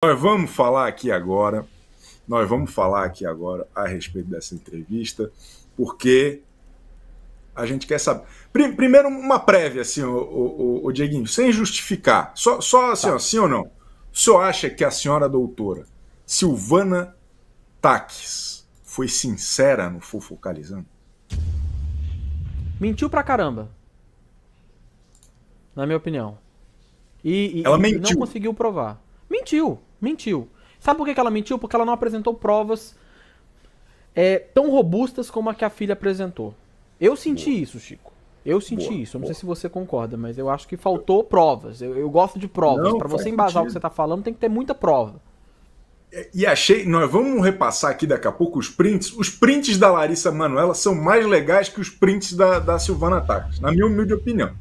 Nós vamos falar aqui agora, nós vamos falar aqui agora a respeito dessa entrevista, porque a gente quer saber. Primeiro, uma prévia, assim, o, o, o Dieguinho, sem justificar, só, só assim, tá. ó, sim ou não? O senhor acha que a senhora doutora Silvana Taques foi sincera no Fofocalizando? Mentiu pra caramba. Na minha opinião. E, e, Ela mentiu. não conseguiu provar. Mentiu. Mentiu. Sabe por que ela mentiu? Porque ela não apresentou provas é, tão robustas como a que a filha apresentou. Eu senti boa. isso, Chico. Eu senti boa, isso. Eu não boa. sei se você concorda, mas eu acho que faltou provas. Eu, eu gosto de provas. Para você embasar sentido. o que você tá falando, tem que ter muita prova. É, e achei, nós vamos repassar aqui daqui a pouco os prints. Os prints da Larissa Manoela são mais legais que os prints da, da Silvana Tacos, na minha humilde opinião.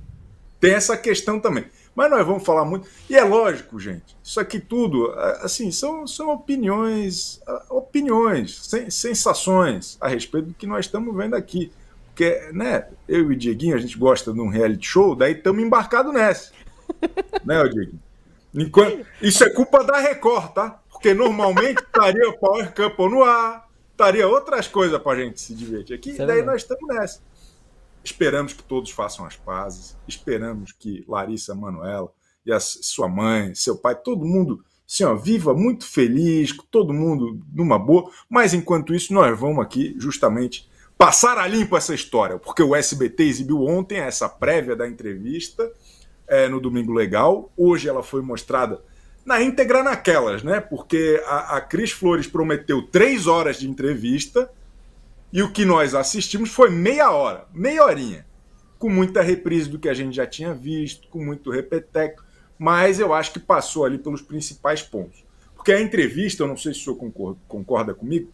Tem essa questão também. Mas nós vamos falar muito. E é lógico, gente, isso aqui tudo, assim, são, são opiniões, opiniões, sensações a respeito do que nós estamos vendo aqui. Porque, né, eu e o Dieguinho, a gente gosta de um reality show, daí estamos embarcados nessa. né, Dieguinho? Enquanto... Isso é culpa da Record, tá? Porque normalmente estaria o Power Campo no ar, estaria outras coisas para a gente se divertir aqui, Sério? É daí nós estamos nessa. Esperamos que todos façam as pazes, esperamos que Larissa Manuela e a sua mãe, seu pai, todo mundo senhor assim, viva muito feliz, todo mundo numa boa, mas enquanto isso nós vamos aqui justamente passar a limpo essa história, porque o SBT exibiu ontem essa prévia da entrevista é, no Domingo Legal, hoje ela foi mostrada na íntegra naquelas, né? Porque a, a Cris Flores prometeu três horas de entrevista e o que nós assistimos foi meia hora, meia horinha, com muita reprise do que a gente já tinha visto, com muito repeteco, mas eu acho que passou ali pelos principais pontos. Porque a entrevista, eu não sei se o senhor concorda, concorda comigo,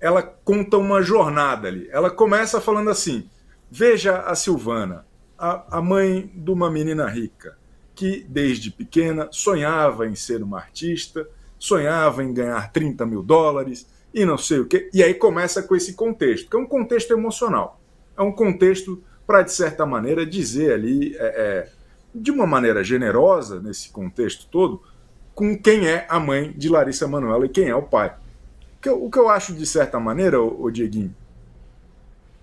ela conta uma jornada ali. Ela começa falando assim: veja a Silvana, a, a mãe de uma menina rica, que desde pequena sonhava em ser uma artista, sonhava em ganhar 30 mil dólares e não sei o quê. E aí começa com esse contexto, que é um contexto emocional. É um contexto para, de certa maneira, dizer ali, é, é, de uma maneira generosa, nesse contexto todo, com quem é a mãe de Larissa Manuela e quem é o pai. O que eu, o que eu acho, de certa maneira, o Dieguinho,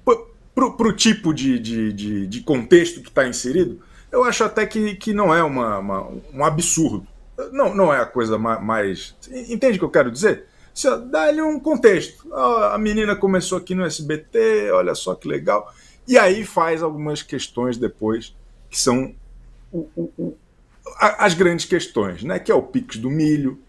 para o tipo de, de, de, de, contexto que está inserido, eu acho até que, que não é uma, uma, um absurdo. Não, não é a coisa mais. Entende o que eu quero dizer? dá-lhe um contexto. A menina começou aqui no SBT, olha só que legal. E aí faz algumas questões depois, que são o, o, o, a, as grandes questões, né? Que é o Pix do milho,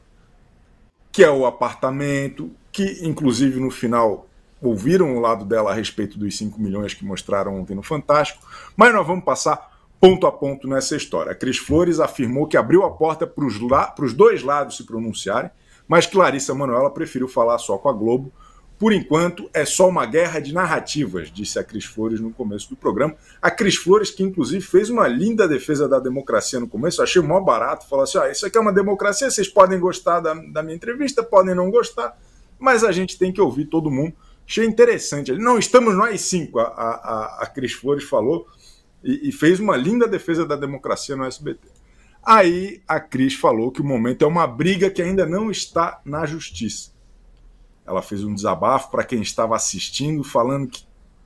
que é o apartamento, que inclusive no final ouviram o lado dela a respeito dos 5 milhões que mostraram ontem no Fantástico, mas nós vamos passar ponto a ponto nessa história. A Cris Flores afirmou que abriu a porta para os dois lados se pronunciarem, mas Clarissa Manoela preferiu falar só com a Globo. Por enquanto, é só uma guerra de narrativas, disse a Cris Flores no começo do programa. A Cris Flores, que inclusive fez uma linda defesa da democracia no começo, achei maior barato, falou assim: ah, isso aqui é uma democracia, vocês podem gostar da, da minha entrevista, podem não gostar, mas a gente tem que ouvir todo mundo. Achei interessante. Não estamos nós cinco, a, a, a Cris Flores falou e, e fez uma linda defesa da democracia no SBT. Aí a Cris falou que o momento é uma briga que ainda não está na justiça. Ela fez um desabafo para quem estava assistindo, falando que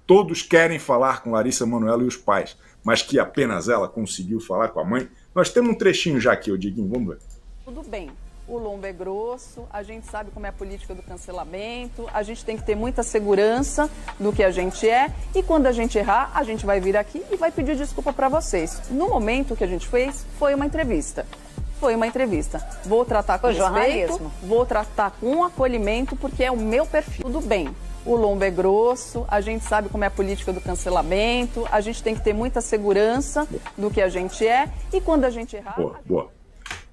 todos querem falar com Larissa Manoela e os pais, mas que apenas ela conseguiu falar com a mãe. Nós temos um trechinho já aqui, Diguinho, vamos ver. Tudo bem, o lombo é grosso, a gente sabe como é a política do cancelamento, a gente tem que ter muita segurança do que a gente é e quando a gente errar, a gente vai vir aqui e vai pedir desculpa para vocês. No momento que a gente fez, foi uma entrevista. Foi uma entrevista. Vou tratar com foi respeito, jornalismo. vou tratar com acolhimento, porque é o meu perfil do bem o lombo é grosso, a gente sabe como é a política do cancelamento, a gente tem que ter muita segurança do que a gente é e quando a gente errar. Boa, boa.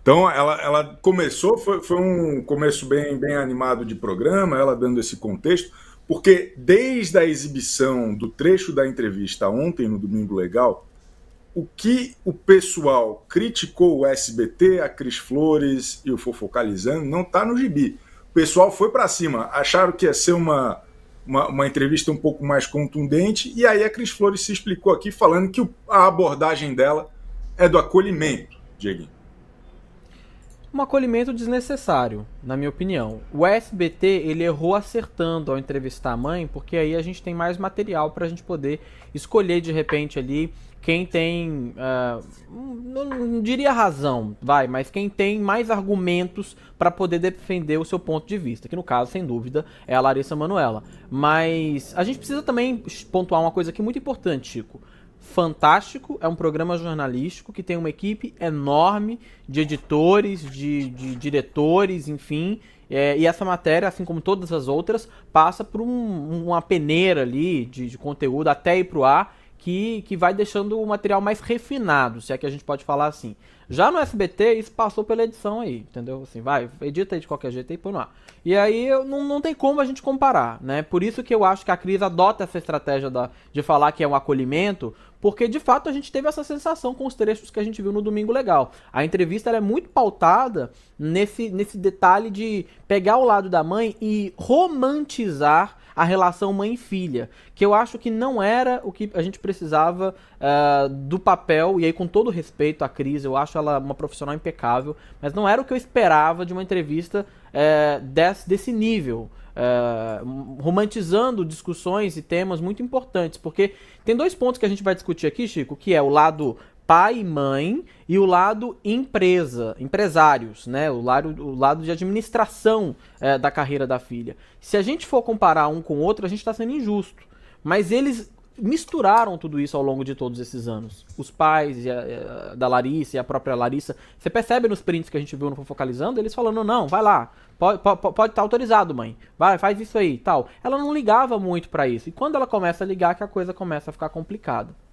Então, ela, ela começou, foi, foi, um começo bem, bem animado de programa, ela dando esse contexto, porque desde a exibição do trecho da entrevista ontem, no Domingo Legal, o que o pessoal criticou o SBT, a Cris Flores e o Fofocalizando não está no gibi. O pessoal foi para cima, acharam que ia ser uma, uma, uma, entrevista um pouco mais contundente, e aí a Cris Flores se explicou aqui falando que o, a abordagem dela é do acolhimento, Dieguinho um acolhimento desnecessário, na minha opinião. O SBT ele errou acertando ao entrevistar a mãe, porque aí a gente tem mais material para a gente poder escolher de repente ali quem tem, uh, não, não, diria razão, vai, mas quem tem mais argumentos para poder defender o seu ponto de vista, que no caso, sem dúvida, é a Larissa Manuela. Mas a gente precisa também pontuar uma coisa aqui muito importante, Chico fantástico, é um programa jornalístico que tem uma equipe enorme de editores, de, de diretores, enfim. É, e essa matéria, assim como todas as outras, passa por um, uma peneira ali de, de conteúdo até ir pro ar que, que vai deixando o material mais refinado, se é que a gente pode falar assim. Já no SBT, isso passou pela edição aí, entendeu? Assim, vai, edita aí de qualquer jeito e põe lá. E aí não, não tem como a gente comparar, né? Por isso que eu acho que a Cris adota essa estratégia da, de falar que é um acolhimento, porque de fato a gente teve essa sensação com os trechos que a gente viu no Domingo Legal. A entrevista é muito pautada nesse, nesse detalhe de pegar o lado da mãe e romantizar a relação mãe-filha, que eu acho que não era o que a gente precisava uh, do papel, e aí com todo respeito à Cris, eu acho ela uma profissional impecável, mas não era o que eu esperava de uma entrevista uh, desse, desse nível. Uh, romantizando discussões e temas muito importantes, porque tem dois pontos que a gente vai discutir aqui, Chico, que é o lado pai e mãe e o lado empresa, empresários, né? O lado, o lado de administração é, da carreira da filha. Se a gente for comparar um com o outro, a gente está sendo injusto. Mas eles misturaram tudo isso ao longo de todos esses anos. Os pais a, a, da Larissa e a própria Larissa. Você percebe nos prints que a gente viu no Fofocalizando, eles falando, não, vai lá, pode estar pode tá autorizado, mãe. Vai, faz isso aí, tal. Ela não ligava muito para isso. E quando ela começa a ligar, que a coisa começa a ficar complicada.